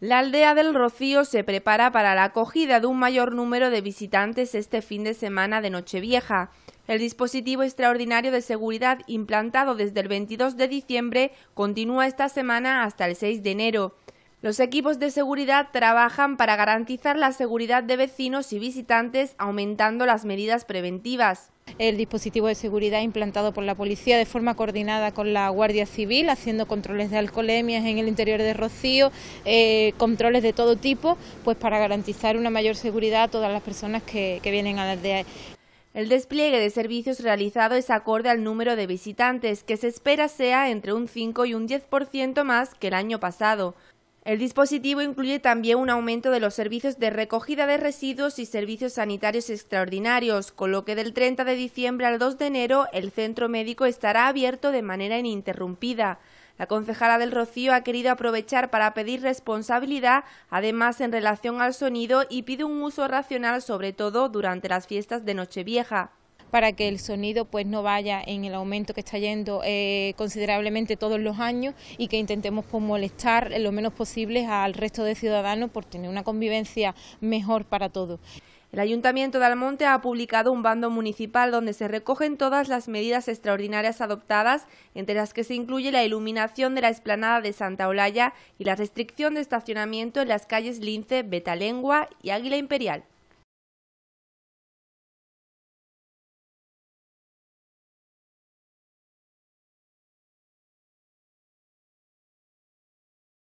La aldea del Rocío se prepara para la acogida de un mayor número de visitantes este fin de semana de Nochevieja. El dispositivo extraordinario de seguridad implantado desde el 22 de diciembre continúa esta semana hasta el 6 de enero. Los equipos de seguridad trabajan para garantizar la seguridad de vecinos y visitantes aumentando las medidas preventivas. El dispositivo de seguridad implantado por la policía de forma coordinada con la Guardia Civil, haciendo controles de alcoholemias en el interior de Rocío, eh, controles de todo tipo, pues para garantizar una mayor seguridad a todas las personas que, vienen a la El despliegue de servicios realizado es acorde al número de visitantes, que se espera sea entre un 5 y un 10% más que el año pasado. El dispositivo incluye también un aumento de los servicios de recogida de residuos y servicios sanitarios extraordinarios, con lo que del 30 de diciembre al 2 de enero el centro médico estará abierto de manera ininterrumpida. La concejala del Rocío ha querido aprovechar para pedir responsabilidad, además en relación al sonido, y pide un uso racional, sobre todo durante las fiestas de Nochevieja para que el sonido pues no vaya en el aumento que está yendo eh, considerablemente todos los años y que intentemos pues, molestar lo menos posible al resto de ciudadanos por tener una convivencia mejor para todos. El Ayuntamiento de Almonte ha publicado un bando municipal donde se recogen todas las medidas extraordinarias adoptadas, entre las que se incluye la iluminación de la explanada de Santa Olalla y la restricción de estacionamiento en las calles Lince, Betalengua y Águila Imperial.